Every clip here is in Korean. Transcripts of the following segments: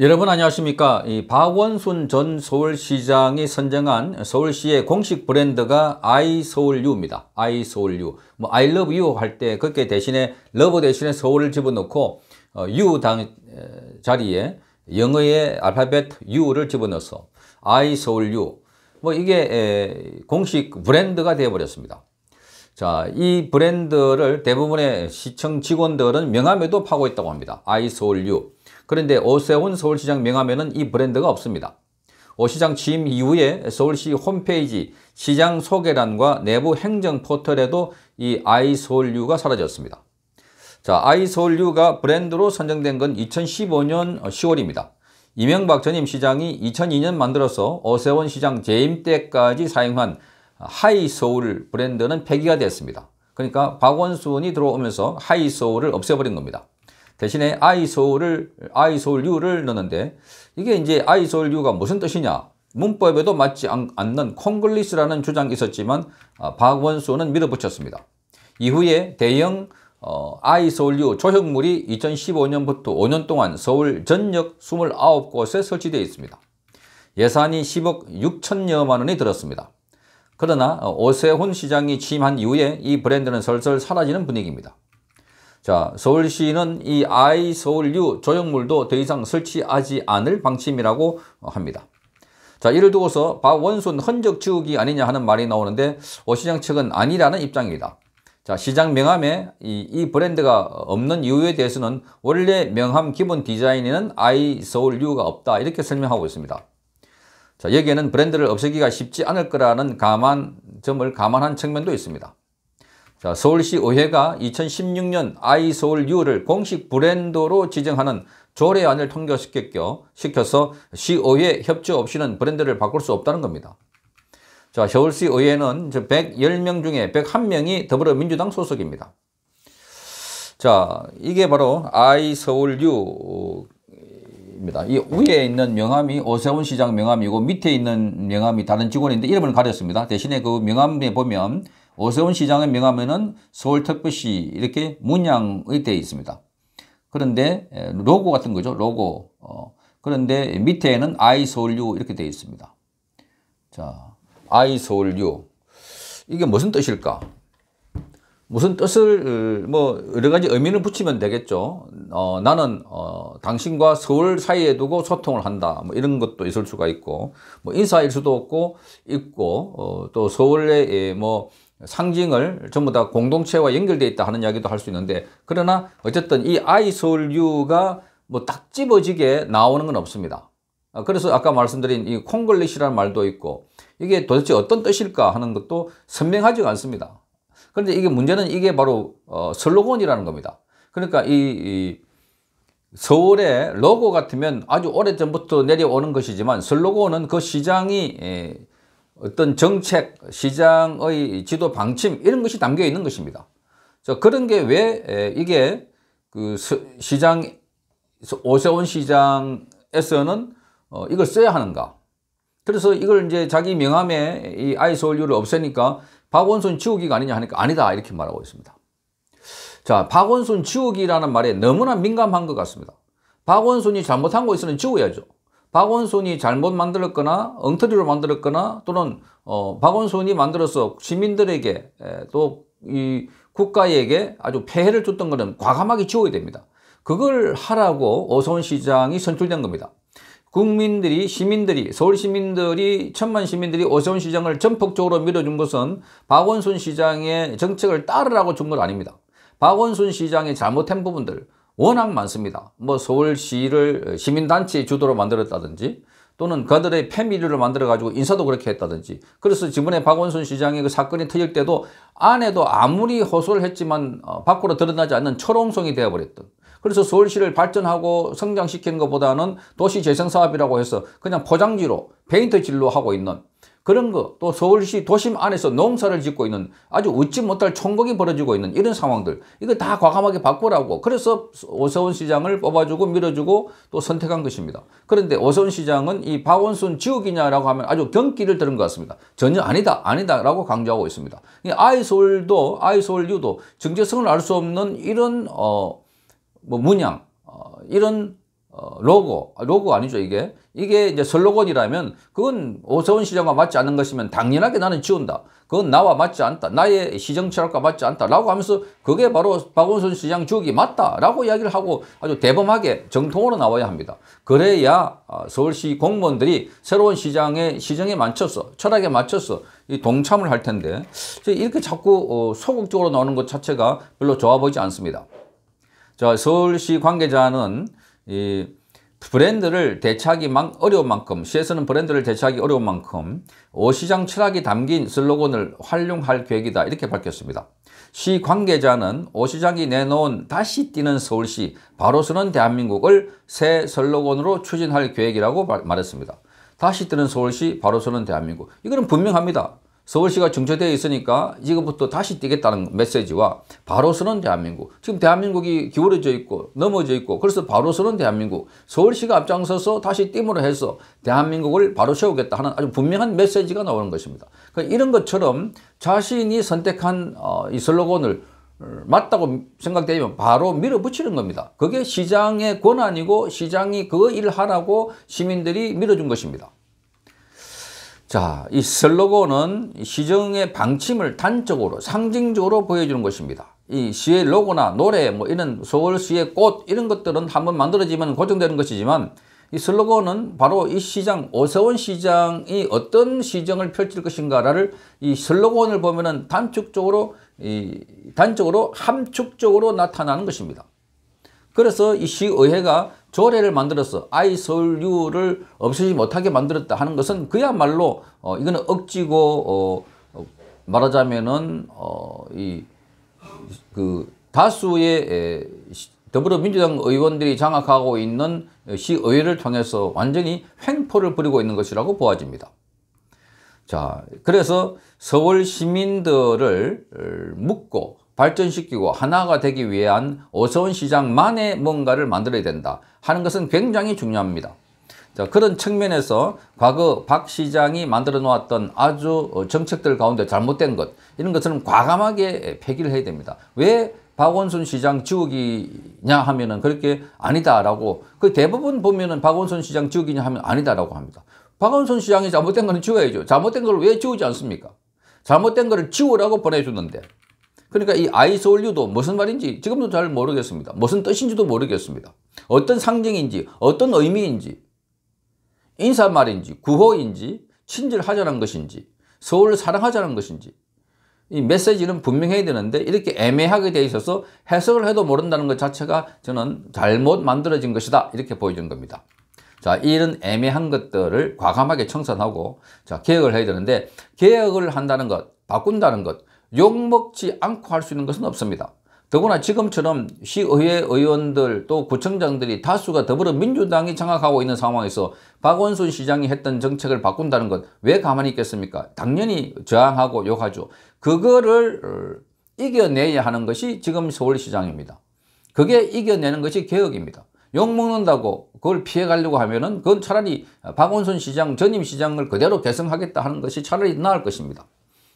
여러분 안녕하십니까 이 박원순 전 서울시장이 선정한 서울시의 공식 브랜드가 아이서울유입니다 아이서울유 뭐 아이러브유 할 때 그렇게 대신에 러브 대신에 서울을 집어넣고 어, 유 당, 에, 자리에 영어의 알파벳 유를 집어넣어서 아이서울유 뭐 이게 에, 공식 브랜드가 되어버렸습니다 자, 이 브랜드를 대부분의 시청 직원들은 명함에도 파고 있다고 합니다. 아이서울유. 그런데 오세훈 서울시장 명함에는 이 브랜드가 없습니다. 오 시장 취임 이후에 서울시 홈페이지 시장 소개란과 내부 행정 포털에도 이 아이서울유가 사라졌습니다. 자, 아이서울유가 브랜드로 선정된 건 2015년 10월입니다. 이명박 전임 시장이 2002년 만들어서 오세훈 시장 재임 때까지 사용한 하이서울 브랜드는 폐기가 됐습니다. 그러니까 박원순이 들어오면서 하이서울을 없애버린 겁니다. 대신에 isol을, isolU를 넣는데 이게 이제 isolU가 무슨 뜻이냐? 문법에도 맞지 않는 콩글리스라는 주장이 있었지만 아, 박원수는 밀어붙였습니다. 이후에 대형 어, 아이솔울류 조형물이 2015년부터 5년 동안 서울 전역 29곳에 설치되어 있습니다. 예산이 10억 6천여만 원이 들었습니다. 그러나 어, 오세훈 시장이 취임한 이후에 이 브랜드는 설설 사라지는 분위기입니다. 자, 서울시는 이 아이서울유 조형물도 더 이상 설치하지 않을 방침이라고 합니다. 자, 이를 두고서 박원순 흔적 지우기 아니냐 하는 말이 나오는데 오 시장 측은 아니라는 입장입니다. 자, 시장 명함에 이, 이 브랜드가 없는 이유에 대해서는 원래 명함 기본 디자인에는 아이서울유가 없다 이렇게 설명하고 있습니다. 자, 여기에는 브랜드를 없애기가 쉽지 않을 거라는 감안점을 감안한 측면도 있습니다. 자, 서울시 의회가 2016년 아이서울유를 공식 브랜드로 지정하는 조례안을 통과시켰겨 시켜서 시의회 협조 없이는 브랜드를 바꿀 수 없다는 겁니다. 자, 서울시 의회는 110명 중에 101명이 더불어민주당 소속입니다. 자, 이게 바로 아이서울유입니다. 이 위에 있는 명함이 오세훈 시장 명함이고 밑에 있는 명함이 다른 직원인데 이름을 가렸습니다. 대신에 그 명함에 보면 오세훈 시장의 명함에는 서울특별시 이렇게 문양이 되어 있습니다. 그런데 로고 같은 거죠. 로고. 어, 그런데 밑에는 아이서울유 이렇게 되어 있습니다. 자, 아이서울유. 이게 무슨 뜻일까? 무슨 뜻을 어, 뭐 여러 가지 의미를 붙이면 되겠죠. 어, 나는 어, 당신과 서울 사이에 두고 소통을 한다. 뭐 이런 것도 있을 수가 있고, 뭐 인사일 수도 없고 있고, 어, 또 서울의 뭐 상징을 전부 다 공동체와 연결되어 있다 하는 이야기도 할 수 있는데 그러나 어쨌든 이 아이솔유가 뭐 딱 집어지게 나오는 건 없습니다. 아, 그래서 아까 말씀드린 이 콩글리시라는 말도 있고 이게 도대체 어떤 뜻일까 하는 것도 선명하지가 않습니다. 그런데 이게 문제는 이게 바로 어, 슬로건이라는 겁니다. 그러니까 이, 이 서울의 로고 같으면 아주 오래전부터 내려오는 것이지만 슬로건은 그 시장이 에, 예, 어떤 정책, 시장의 지도 방침 이런 것이 담겨 있는 것입니다. 저 그런 게 왜 이게 그 시장 오세훈 시장에서는 어 이걸 써야 하는가? 그래서 이걸 이제 자기 명함에 이 아이서울유를 없애니까 박원순 지우기가 아니냐 하니까 아니다 이렇게 말하고 있습니다. 자, 박원순 지우기라는 말에 너무나 민감한 것 같습니다. 박원순이 잘못한 거 있으면 지워야죠. 박원순이 잘못 만들었거나 엉터리로 만들었거나 또는 어, 박원순이 만들어서 시민들에게 또 이 국가에게 아주 폐해를 줬던 것은 과감하게 지워야 됩니다. 그걸 하라고 오선 시장이 선출된 겁니다. 국민들이 시민들이 서울 시민들이 천만 시민들이 오세훈 시장을 전폭적으로 밀어준 것은 박원순 시장의 정책을 따르라고 준 건 아닙니다. 박원순 시장의잘못된 부분들 워낙 많습니다. 뭐 서울시를 어, 시민단체 주도로 만들었다든지 또는 그들의 패밀리를 만들어가지고 인사도 그렇게 했다든지 그래서 지번에 박원순 시장의 그 사건이 터질 때도 안에도 아무리 호소를 했지만 어, 밖으로 드러나지 않는 철옹성이 되어버렸던 그래서 서울시를 발전하고 성장시킨 것보다는 도시재생사업이라고 해서 그냥 포장지로 페인트질로 하고 있는 그런 거 또 서울시 도심 안에서 농사를 짓고 있는 아주 웃지 못할 총격이 벌어지고 있는 이런 상황들 이거 다 과감하게 바꾸라고 그래서 오세훈 시장을 뽑아주고 밀어주고 또 선택한 것입니다. 그런데 오세훈 시장은 이 박원순 지옥이냐라고 하면 아주 경기를 들은 것 같습니다. 전혀 아니다 아니다 라고 강조하고 있습니다. 아이솔도 아이솔유도 정체성을 알 수 없는 이런 어, 뭐 문양 어, 이런 어, 로고, 아, 로고 아니죠, 이게. 이게 이제 슬로건이라면 그건 오세훈 시장과 맞지 않는 것이면 당연하게 나는 지운다. 그건 나와 맞지 않다. 나의 시정 철학과 맞지 않다. 라고 하면서 그게 바로 박원순 시장 지우기 맞다. 라고 이야기를 하고 아주 대범하게 정통으로 나와야 합니다. 그래야 아, 서울시 공무원들이 새로운 시장의 시정에 맞춰서 철학에 맞춰서 이 동참을 할 텐데 이렇게 자꾸 어, 소극적으로 나오는 것 자체가 별로 좋아 보이지 않습니다. 자, 서울시 관계자는 이 브랜드를 대체하기 만 어려운 만큼 시에서는 브랜드를 대체하기 어려운 만큼 오시장 철학이 담긴 슬로건을 활용할 계획이다 이렇게 밝혔습니다. 시 관계자는 오시장이 내놓은 다시 뛰는 서울시 바로 서는 대한민국을 새 슬로건으로 추진할 계획이라고 말했습니다. 다시 뛰는 서울시 바로 서는 대한민국 이거는 분명합니다. 서울시가 정체되어 있으니까 이거부터 다시 뛰겠다는 메시지와 바로 서는 대한민국 지금 대한민국이 기울어져 있고 넘어져 있고 그래서 바로 서는 대한민국 서울시가 앞장서서 다시 띠으로 해서 대한민국을 바로 세우겠다 하는 아주 분명한 메시지가 나오는 것입니다 그러니까 이런 것처럼 자신이 선택한 어, 이 슬로건을 어, 맞다고 생각되면 바로 밀어붙이는 겁니다 그게 시장의 권한이고 시장이 그 일을 하라고 시민들이 밀어준 것입니다 자, 이 슬로건은 시정의 방침을 단적으로 상징적으로 보여주는 것입니다. 이 시의 로고나 노래 뭐 이런 서울시의 꽃 이런 것들은 한번 만들어지면 고정되는 것이지만 이 슬로건은 바로 이 시장 오세훈 시장이 어떤 시정을 펼칠 것인가를 이 슬로건을 보면은 단축적으로 이 단적으로 함축적으로 나타나는 것입니다. 그래서 이 시의회가 조례를 만들어서 아이 서류를 없애지 못하게 만들었다 하는 것은 그야말로 어, 이거는 억지고 어, 어 말하자면은 어, 이그 다수의 더불어민주당 의원들이 장악하고 있는 시의회를 통해서 완전히 횡포를 부리고 있는 것이라고 보아집니다. 자, 그래서 서울 시민들을 묻고 발전시키고 하나가 되기 위한 어서운 시장만의 뭔가를 만들어야 된다 하는 것은 굉장히 중요합니다. 자, 그런 측면에서 과거 박 시장이 만들어 놓았던 아주 정책들 가운데 잘못된 것 이런 것은 과감하게 폐기를 해야 됩니다. 왜 박원순 시장 지우기냐 하면은 그렇게 아니다라고 그 대부분 보면은 박원순 시장 지우기냐 하면 아니다라고 합니다. 박원순 시장이 잘못된 거는 지워야죠. 잘못된 걸 왜 지우지 않습니까? 잘못된 거를 지우라고 보내주는데 그러니까 이 아이솔류도 무슨 말인지 지금도 잘 모르겠습니다. 무슨 뜻인지도 모르겠습니다. 어떤 상징인지 어떤 의미인지 인사말인지 구호인지 친절하자는 것인지 서울을 사랑하자는 것인지 이 메시지는 분명해야 되는데 이렇게 애매하게 돼 있어서 해석을 해도 모른다는 것 자체가 저는 잘못 만들어진 것이다 이렇게 보여준 겁니다. 자 이런 애매한 것들을 과감하게 청산하고 자 개혁을 해야 되는데 개혁을 한다는 것 바꾼다는 것 욕먹지 않고 할 수 있는 것은 없습니다. 더구나 지금처럼 시의회 의원들 또 구청장들이 다수가 더불어민주당이 장악하고 있는 상황에서 박원순 시장이 했던 정책을 바꾼다는 것 왜 가만히 있겠습니까? 당연히 저항하고 욕하죠. 그거를 어, 이겨내야 하는 것이 지금 서울시장입니다. 그게 이겨내는 것이 개혁입니다. 욕먹는다고 그걸 피해가려고 하면 은 그건 차라리 박원순 시장 전임 시장을 그대로 개성하겠다 하는 것이 차라리 나을 것입니다.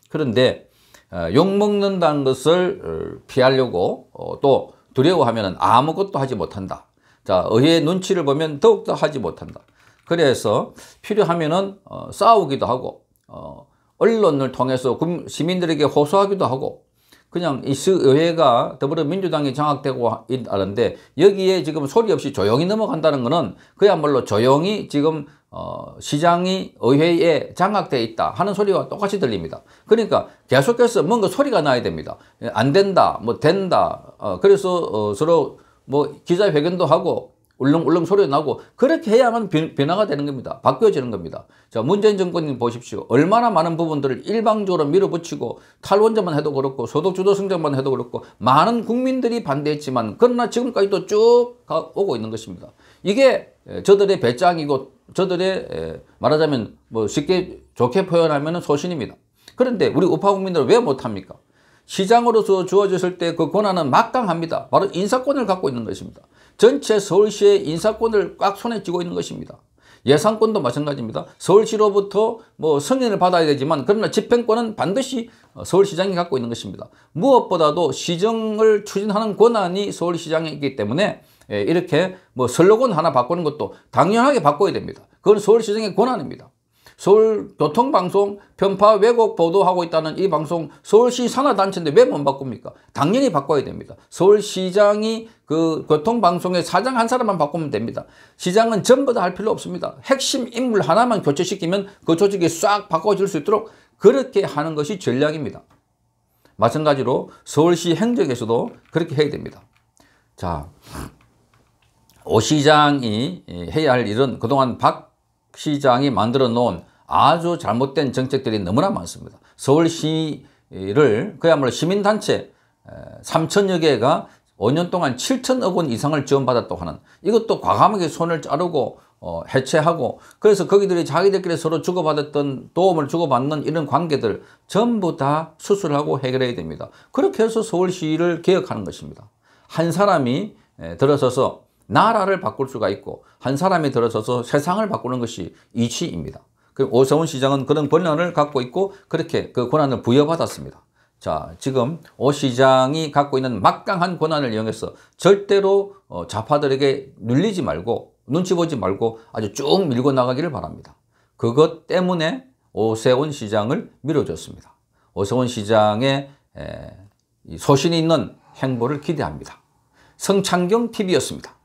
그런데 어, 욕먹는다는 것을 어, 피하려고 어, 또 두려워하면 아무것도 하지 못한다. 자, 의의 눈치를 보면 더욱더 하지 못한다. 그래서 필요하면은 어, 싸우기도 하고 어, 언론을 통해서 시민들에게 호소하기도 하고 그냥 이 의회가 더불어민주당이 장악되고 있다는데 여기에 지금 소리 없이 조용히 넘어간다는 것은 그야말로 조용히 지금 어, 시장이 의회에 장악돼 있다 하는 소리와 똑같이 들립니다. 그러니까 계속해서 뭔가 소리가 나야 됩니다. 안 된다, 뭐 된다. 어, 그래서 어, 서로 뭐 기자회견도 하고 울렁울렁 소리 나고 그렇게 해야만 변, 화가 되는 겁니다. 바뀌어지는 겁니다. 자 문재인 정권님 보십시오. 얼마나 많은 부분들을 일방적으로 밀어붙이고 탈원전만 해도 그렇고 소득주도 성장만 해도 그렇고 많은 국민들이 반대했지만 그러나 지금까지도 쭉 가, 오고 있는 것입니다. 이게 저들의 배짱이고 저들의 말하자면 뭐 쉽게 좋게 표현하면 소신입니다. 그런데 우리 우파 국민들은 왜 못합니까? 시장으로서 주어졌을 때 그 권한은 막강합니다. 바로 인사권을 갖고 있는 것입니다. 전체 서울시의 인사권을 꽉 손에 쥐고 있는 것입니다. 예산권도 마찬가지입니다. 서울시로부터 뭐 승인을 받아야 되지만 그러나 집행권은 반드시 어, 서울시장이 갖고 있는 것입니다. 무엇보다도 시정을 추진하는 권한이 서울시장에 있기 때문에 예, 이렇게 뭐 슬로건 하나 바꾸는 것도 당연하게 바꿔야 됩니다. 그건 서울시정의 권한입니다. 서울 교통방송 편파 왜곡 보도하고 있다는 이 방송 서울시 산하단체인데 왜 못 바꿉니까? 당연히 바꿔야 됩니다. 서울시장이 그 교통방송의 사장 한 사람만 바꾸면 됩니다. 시장은 전부 다 할 필요 없습니다. 핵심 인물 하나만 교체시키면 그 조직이 싹 바꿔질 수 있도록 그렇게 하는 것이 전략입니다. 마찬가지로 서울시 행정에서도 그렇게 해야 됩니다. 자. 오 시장이 해야 할 일은 그동안 박 시장이 만들어 놓은 아주 잘못된 정책들이 너무나 많습니다. 서울시를 그야말로 시민단체 3천여 개가 5년 동안 7천억 원 이상을 지원받았다고 하는 이것도 과감하게 손을 자르고 어, 해체하고 그래서 거기들이 자기들끼리 서로 주고받았던 도움을 주고받는 이런 관계들 전부 다 수술하고 해결해야 됩니다. 그렇게 해서 서울시를 개혁하는 것입니다. 한 사람이 들어서서 나라를 바꿀 수가 있고 한 사람이 들어서서 세상을 바꾸는 것이 이치입니다. 그 오세훈 시장은 그런 권한을 갖고 있고 그렇게 그 권한을 부여받았습니다. 자, 지금 오 시장이 갖고 있는 막강한 권한을 이용해서 절대로 어, 좌파들에게 눌리지 말고 눈치 보지 말고 아주 쭉 밀고 나가기를 바랍니다. 그것 때문에 오세훈 시장을 밀어줬습니다. 오세훈 시장의 소신이 있는 행보를 기대합니다. 성창경 TV였습니다.